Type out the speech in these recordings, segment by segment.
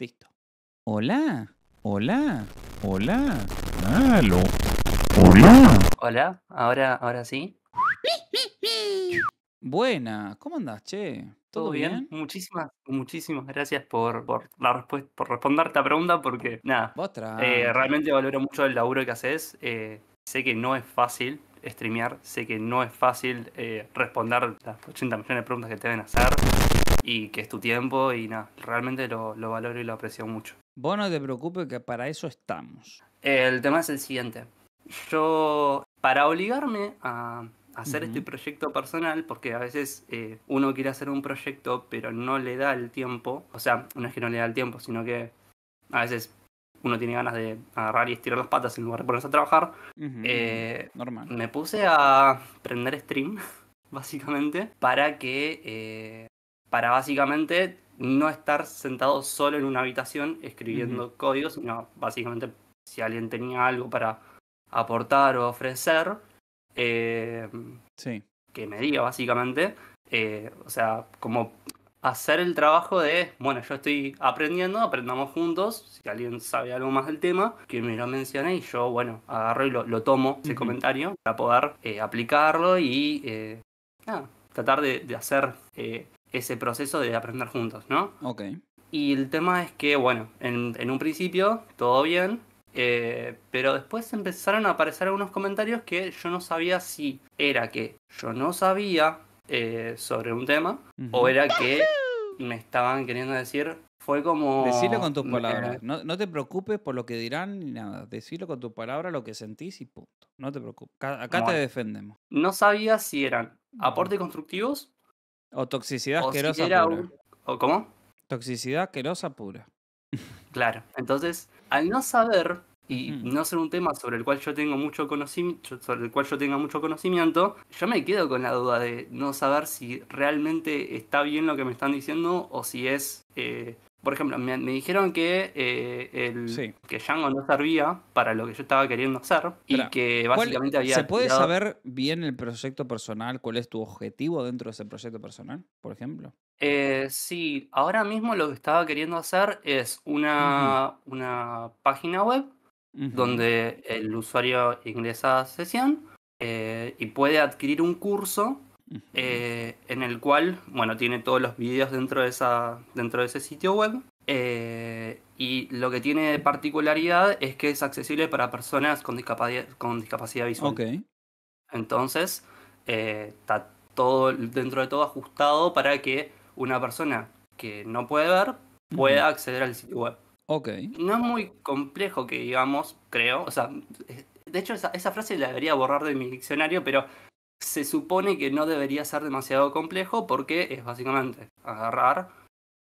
Listo. Hola, hola, hola. Hola. Hola, ahora, ahora sí. Buena, ¿cómo andás, che? ¿Todo, bien? Muchísimas, muchísimas gracias por, por la por responder esta pregunta, porque nada, eh, realmente valoro mucho el laburo que haces. Eh, sé que no es fácil, streamear, sé que no es fácil eh, responder las 80 millones de preguntas que te deben hacer y que es tu tiempo y nada, realmente lo, valoro y lo aprecio mucho. Vos no te preocupes que para eso estamos. El tema es el siguiente. Yo, para obligarme a hacer este proyecto personal, porque a veces eh, uno quiere hacer un proyecto pero no le da el tiempo, o sea, no es que no le da el tiempo, sino que a veces uno tiene ganas de agarrar y estirar las patas en lugar de ponerse a trabajar. Eh, normal. Me puse a prender stream, básicamente, para que. Eh, para básicamente no estar sentado solo en una habitación escribiendo códigos, sino básicamente si alguien tenía algo para aportar o ofrecer. Eh, sí. Que me diga, básicamente. o sea, como hacer el trabajo de, bueno, yo estoy aprendiendo, aprendamos juntos, si alguien sabe algo más del tema, que me lo mencione y yo, bueno, agarro y lo, tomo, ese comentario, para poder eh, aplicarlo y eh, tratar de, hacer eh, ese proceso de aprender juntos, ¿no? Ok. Y el tema es que, bueno, en, un principio todo bien, pero después empezaron a aparecer algunos comentarios que yo no sabía si era que yo no sabía eh, sobre un tema o era que me estaban queriendo decir. Fue como. decirlo con tus eh, palabras. no, te preocupes por lo que dirán ni nada. decirlo con tus palabras lo que sentís y punto. No te preocupes. Acá, te defendemos. No sabía si eran aportes constructivos. O toxicidad o ¿O cómo? Toxicidad asquerosa pura. Claro. Entonces, al no saber, y mm. no ser un tema sobre el cual yo tengo mucho conocimiento, sobre el cual yo tenga mucho conocimiento, yo me quedo con la duda de no saber si realmente está bien lo que me están diciendo o si es eh, por ejemplo, me, dijeron que eh, el que Django no servía para lo que yo estaba queriendo hacer y que básicamente había. ¿Se puede saber bien el proyecto personal? ¿Cuál es tu objetivo dentro de ese proyecto personal, por ejemplo? Eh, sí, ahora mismo lo que estaba queriendo hacer es una, una página web donde el usuario ingresa a sesión eh, y puede adquirir un curso eh, en el cual, tiene todos los vídeos dentro de, dentro de ese sitio web. Eh, y lo que tiene de particularidad es que es accesible para personas con discapacidad, con discapacidad visual. Entonces, está todo dentro de todo ajustado para que una persona que no puede ver pueda acceder al sitio web. No es muy complejo que digamos, creo. O sea, de hecho esa, frase la debería borrar de mi diccionario, pero se supone que no debería ser demasiado complejo porque es básicamente agarrar,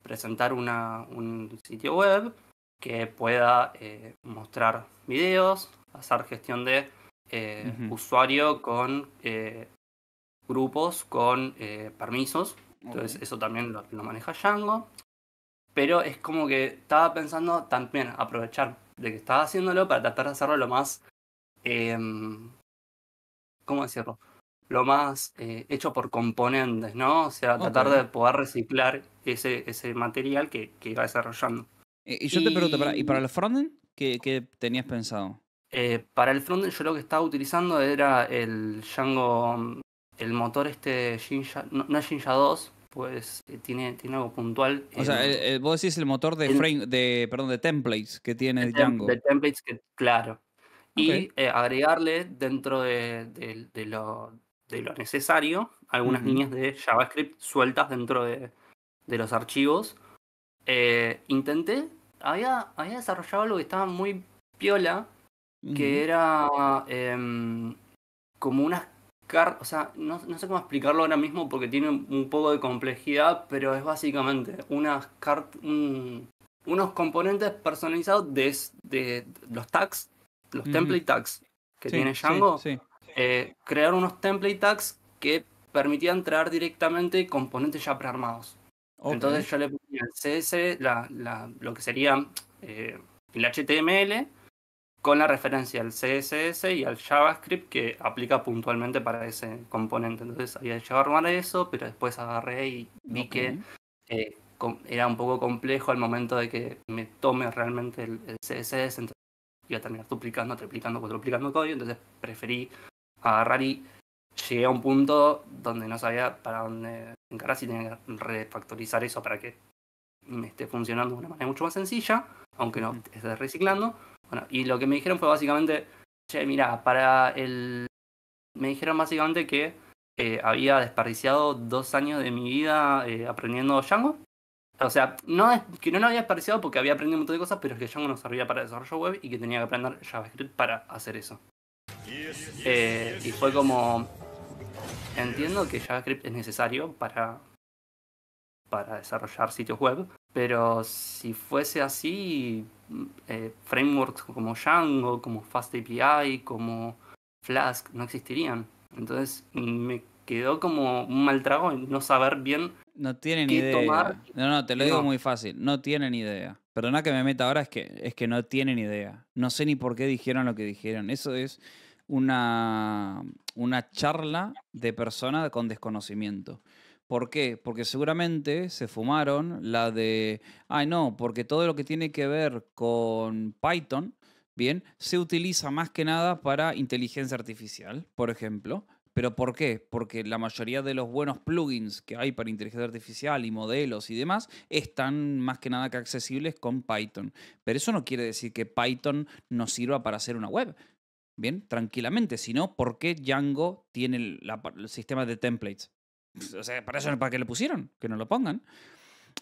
presentar un sitio web que pueda eh, mostrar videos, hacer gestión de eh, usuario con eh, grupos, con permisos. Entonces eso también lo, lo, maneja Django pero es como que estaba pensando también aprovechar de que estaba haciéndolo para tratar de hacerlo lo más, em, ¿cómo decirlo? Lo más eh, hecho por componentes, ¿no? O sea, tratar de poder reciclar ese, material que, iba desarrollando. Y, yo te pregunto, ¿y para el frontend qué, tenías pensado? Eh, para el frontend yo lo que estaba utilizando era el Django, el motor este no, Jinja 2, pues tiene, tiene algo puntual. O sea, eh, eh, vos decís el motor de, de, perdón, de templates que tiene Django. De templates, claro. Y agregarle dentro de, de, lo, necesario algunas líneas de JavaScript sueltas dentro de, los archivos. intenté, había, había desarrollado algo que estaba muy piola, que era em, como unas o sea, no, sé cómo explicarlo ahora mismo porque tiene un poco de complejidad, pero es básicamente unas cart unos componentes personalizados de, los tags, los template tags que tiene Django. Eh, crear unos template tags que permitían traer directamente componentes ya prearmados. Entonces yo le ponía el cs, lo que sería eh, el HTML, con la referencia al CSS y al JavaScript que aplica puntualmente para ese componente. Entonces había que a eso, pero después agarré y vi que eh, era un poco complejo al momento de que me tome realmente el, CSS, entonces iba a terminar duplicando, triplicando, cuadruplicando código, entonces preferí agarrar y llegué a un punto donde no sabía para dónde encarar si tenía que refactorizar eso para que me esté funcionando de una manera mucho más sencilla, aunque no esté reciclando y lo que me dijeron fue básicamente, che, mira, para el... Me dijeron básicamente que eh, había desperdiciado dos años de mi vida eh, aprendiendo Django. O sea, que no lo había desperdiciado porque había aprendido un montón de cosas, pero es que Django no servía para desarrollo web y que tenía que aprender JavaScript para hacer eso. Eh, y fue como, entiendo que JavaScript es necesario para para desarrollar sitios web, pero si fuese así, mm, eh, frameworks como Django, como FastAPI, como Flask no existirían. Entonces me quedó como un mal trago en no saber bien no tienen idea. No, no, te lo digo muy fácil. No tienen idea. Perdona que me meta ahora, es que, es que no tienen idea. No sé ni por qué dijeron lo que dijeron. Eso es una, una charla de personas con desconocimiento. ¿Por qué? Porque seguramente se fumaron la de, ay no, porque todo lo que tiene que ver con Python, bien, se utiliza más que nada para inteligencia artificial, por ejemplo. ¿Pero por qué? Porque la mayoría de los buenos plugins que hay para inteligencia artificial y modelos y demás están más que nada que accesibles con Python. Pero eso no quiere decir que Python nos sirva para hacer una web. Bien, tranquilamente. Sino, porque Django tiene el sistema de templates? Pues, o sea, para eso para que le pusieron, que no lo pongan.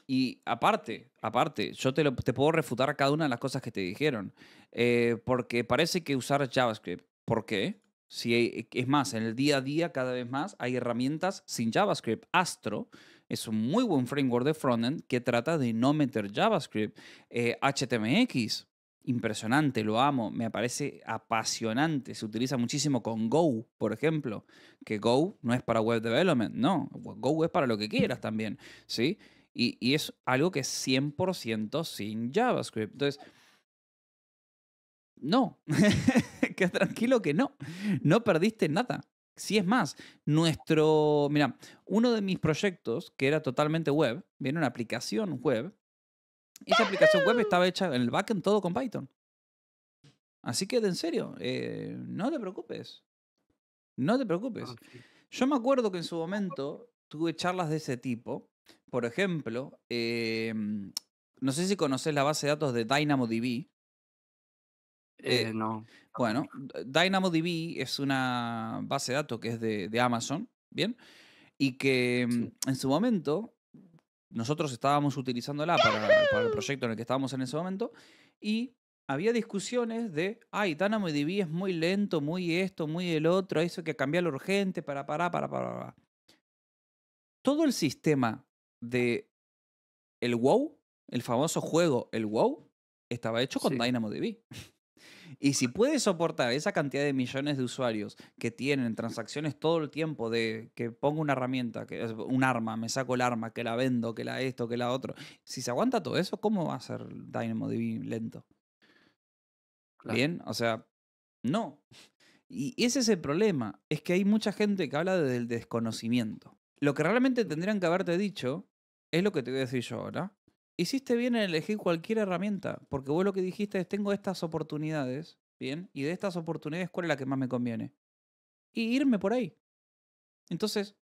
Y aparte, aparte, yo te, puedo refutar cada una de las cosas que te dijeron, eh, porque parece que usar JavaScript, ¿por qué? Si es más, en el día a día cada vez más hay herramientas sin JavaScript. Astro es un muy buen framework de frontend que trata de no meter JavaScript. Eh, HTMX impresionante, lo amo, me parece apasionante, se utiliza muchísimo con Go, por ejemplo, que Go no es para web development, no, Go es para lo que quieras también, ¿sí? Y, es algo que es 100% sin JavaScript. Entonces, no, que tranquilo que no, no perdiste nada. Si es más, nuestro, mira, uno de mis proyectos que era totalmente web, viene una aplicación web esa aplicación web estaba hecha en el backend todo con Python. Así que, en serio, eh, no te preocupes. No te preocupes. Ah, Yo me acuerdo que en su momento tuve charlas de ese tipo. Por ejemplo, em, no sé si conoces la base de datos de DynamoDB. Eh, eh no. Bueno, DynamoDB es una base de datos que es de, Amazon, ¿bien? Y que em, en su momento nosotros estábamos utilizándola para, para el proyecto en el que estábamos en ese momento y había discusiones de, ay, DynamoDB es muy lento, muy esto, muy el otro, eso hay que cambiarlo urgente, para, para, para, para. Todo el sistema de el WoW, el famoso juego, el WoW, estaba hecho con DynamoDB. Y si puede soportar esa cantidad de millones de usuarios que tienen transacciones todo el tiempo de que pongo una herramienta, que un arma, me saco el arma, que la vendo, que la esto, que la otro. Si se aguanta todo eso, ¿cómo va a ser DynamoDB lento? Bien, o sea, no. Y ese es el problema, es que hay mucha gente que habla del desconocimiento. Lo que realmente tendrían que haberte dicho es lo que te voy a decir yo ahora, hiciste bien en elegir cualquier herramienta, porque vos lo que dijiste es, tengo estas oportunidades, ¿bien? Y de estas oportunidades, ¿cuál es la que más me conviene? Y irme por ahí. Entonces,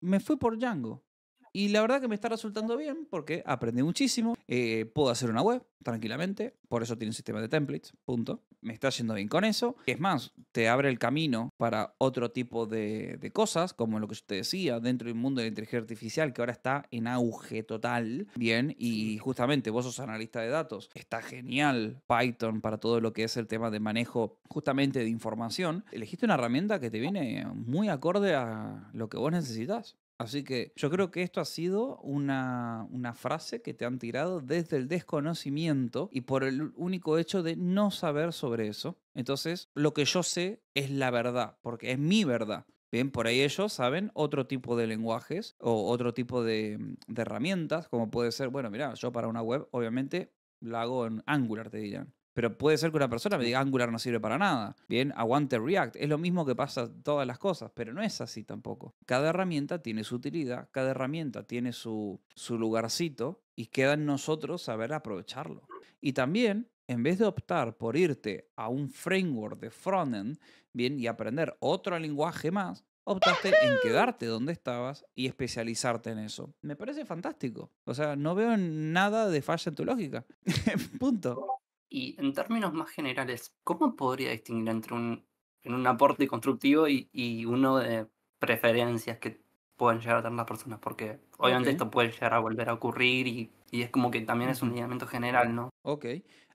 me fui por Django. Y la verdad que me está resultando bien porque aprendí muchísimo. Eh, puedo hacer una web tranquilamente. Por eso tiene un sistema de templates. Punto. Me está yendo bien con eso. Es más, te abre el camino para otro tipo de, cosas, como lo que yo te decía, dentro del mundo de la inteligencia artificial, que ahora está en auge total. Bien, y justamente vos sos analista de datos. Está genial Python para todo lo que es el tema de manejo justamente de información. Elegiste una herramienta que te viene muy acorde a lo que vos necesitas. Así que yo creo que esto ha sido una, frase que te han tirado desde el desconocimiento y por el único hecho de no saber sobre eso. Entonces, lo que yo sé es la verdad, porque es mi verdad. Bien, por ahí ellos saben otro tipo de lenguajes o otro tipo de, herramientas, como puede ser, bueno, mira, yo para una web obviamente la hago en Angular, te dirían. Pero puede ser que una persona me diga Angular no sirve para nada. Bien, aguante React. Es lo mismo que pasa todas las cosas, pero no es así tampoco. Cada herramienta tiene su utilidad, cada herramienta tiene su, su lugarcito y queda en nosotros saber aprovecharlo. Y también en vez de optar por irte a un framework de frontend, bien, y aprender otro lenguaje más, optaste en quedarte donde estabas y especializarte en eso. Me parece fantástico. O sea, no veo nada de falla en tu lógica. Punto. Y en términos más generales, ¿cómo podría distinguir entre un, un aporte constructivo y, uno de preferencias que pueden llegar a tener las personas? Porque obviamente esto puede llegar a volver a ocurrir y, es como que también es un lineamiento general, ¿no? Ok,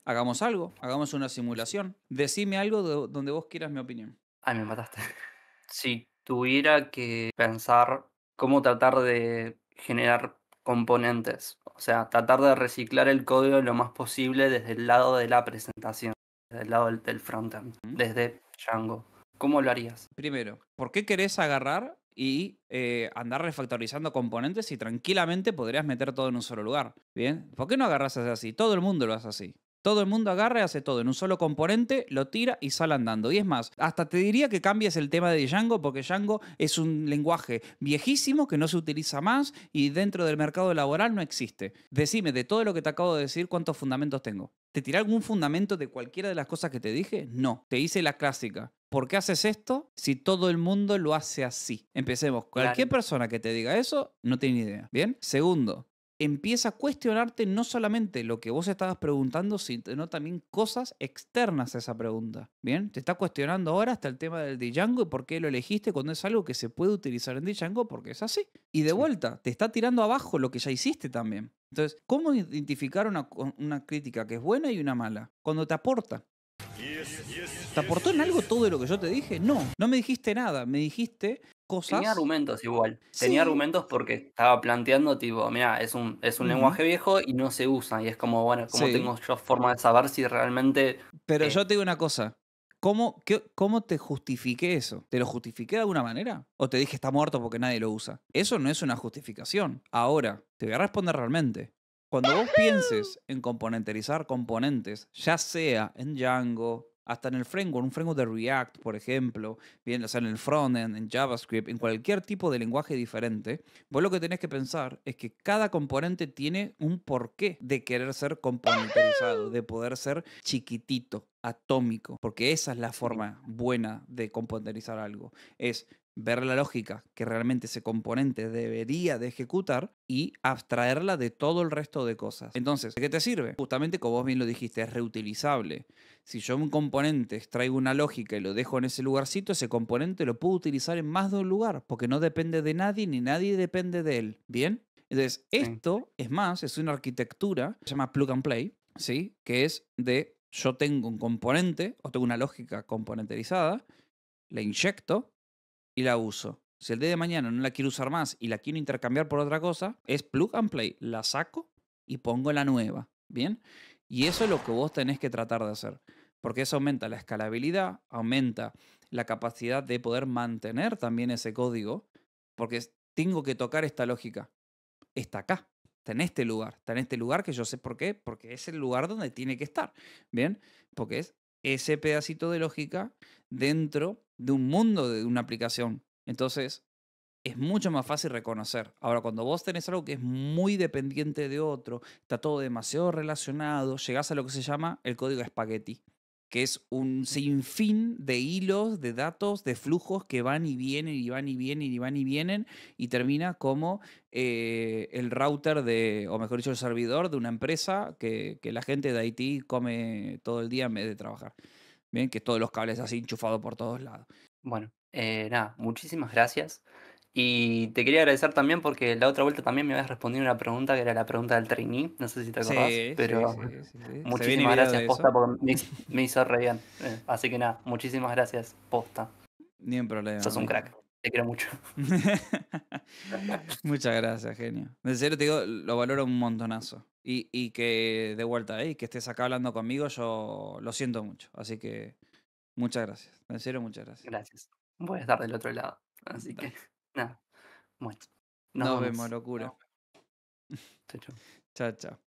hagamos algo, hagamos una simulación. Decime algo donde vos quieras mi opinión. Ay, me mataste. Si tuviera que pensar cómo tratar de generar componentes. O sea, tratar de reciclar el código lo más posible desde el lado de la presentación, desde el lado del, frontend, desde Django. ¿Cómo lo harías? Primero, ¿por qué querés agarrar y eh, andar refactorizando componentes y tranquilamente podrías meter todo en un solo lugar? ¿Bien? ¿Por qué no agarras así? Todo el mundo lo hace así. Todo el mundo agarra y hace todo en un solo componente, lo tira y sale andando. Y es más, hasta te diría que cambies el tema de Django porque Django es un lenguaje viejísimo que no se utiliza más y dentro del mercado laboral no existe. Decime, de todo lo que te acabo de decir, ¿cuántos fundamentos tengo? ¿Te tiré algún fundamento de cualquiera de las cosas que te dije? No, te hice la clásica. ¿Por qué haces esto si todo el mundo lo hace así? Empecemos. Cualquier persona que te diga eso no tiene idea. ¿Bien? Segundo, empieza a cuestionarte no solamente lo que vos estabas preguntando, sino también cosas externas a esa pregunta. Bien, te está cuestionando ahora hasta el tema del Django y por qué lo elegiste cuando es algo que se puede utilizar en Django porque es así. Y de vuelta, te está tirando abajo lo que ya hiciste también. Entonces, ¿cómo identificar una, una crítica que es buena y una mala? Cuando te aporta. ¿Te aportó en algo todo lo que yo te dije? No, no me dijiste nada, me dijiste Tenía argumentos igual. Tenía argumentos porque estaba planteando, tipo, mira, es un, es un lenguaje viejo y no se usa. Y es como, bueno, ¿cómo tengo yo forma de saber si realmente. Pero eh yo te digo una cosa. ¿Cómo, ¿Cómo te justifiqué eso? ¿Te lo justifiqué de alguna manera? ¿O te dije está muerto porque nadie lo usa? Eso no es una justificación. Ahora, te voy a responder realmente. Cuando vos pienses en componenterizar componentes, ya sea en Django, hasta en el framework, un framework de React, por ejemplo, bien, o sea, en el frontend, en JavaScript, en cualquier tipo de lenguaje diferente, vos lo que tenés que pensar es que cada componente tiene un porqué de querer ser componente, de poder ser chiquitito, atómico, porque esa es la forma buena de componerizar algo. Es ver la lógica que realmente ese componente debería de ejecutar y abstraerla de todo el resto de cosas. Entonces, ¿de qué te sirve? Justamente como vos bien lo dijiste, es reutilizable. Si yo un componente extraigo una lógica y lo dejo en ese lugarcito, ese componente lo puedo utilizar en más de un lugar, porque no depende de nadie ni nadie depende de él. ¿Bien? Entonces, esto es más, es una arquitectura, se llama plug and play, ¿sí? Que es de yo tengo un componente o tengo una lógica componenterizada, la inyecto y la uso. Si el día de mañana no la quiero usar más y la quiero intercambiar por otra cosa, es plug and play. La saco y pongo la nueva. ¿Bien? Y eso es lo que vos tenés que tratar de hacer. Porque eso aumenta la escalabilidad, aumenta la capacidad de poder mantener también ese código. Porque tengo que tocar esta lógica. Está acá. Está en este lugar. Está en este lugar que yo sé por qué. Porque es el lugar donde tiene que estar. ¿Bien? Porque es ese pedacito de lógica dentro de un mundo de una aplicación. Entonces, es mucho más fácil reconocer. Ahora, cuando vos tenés algo que es muy dependiente de otro, está todo demasiado relacionado, llegás a lo que se llama el código espagueti, que es un sinfín de hilos, de datos, de flujos que van y vienen y van y vienen y van y vienen y termina como eh, el router de, o mejor dicho, el servidor de una empresa que, que la gente de Haití come todo el día en vez de trabajar. Bien, que todos los cables así enchufados por todos lados. Bueno, eh, nada, muchísimas gracias. Y te quería agradecer también porque la otra vuelta también me habías respondido una pregunta que era la pregunta del trainee. No sé si te acordás, pero muchísimas gracias, Posta, porque me, hizo re bien. Eh, así que nada, muchísimas gracias, Posta. Ni un problema. Sos un crack. Te quiero mucho. Muchas gracias, genio. De serio te digo, lo valoro un montonazo y, y, que de vuelta, ahí, que estés acá hablando conmigo, yo lo siento mucho. Así que muchas gracias. En serio, muchas gracias. Gracias. Voy a estar del otro lado. Así que, nada. Bueno, nos, nos vemos, locura. chao. chao, chao.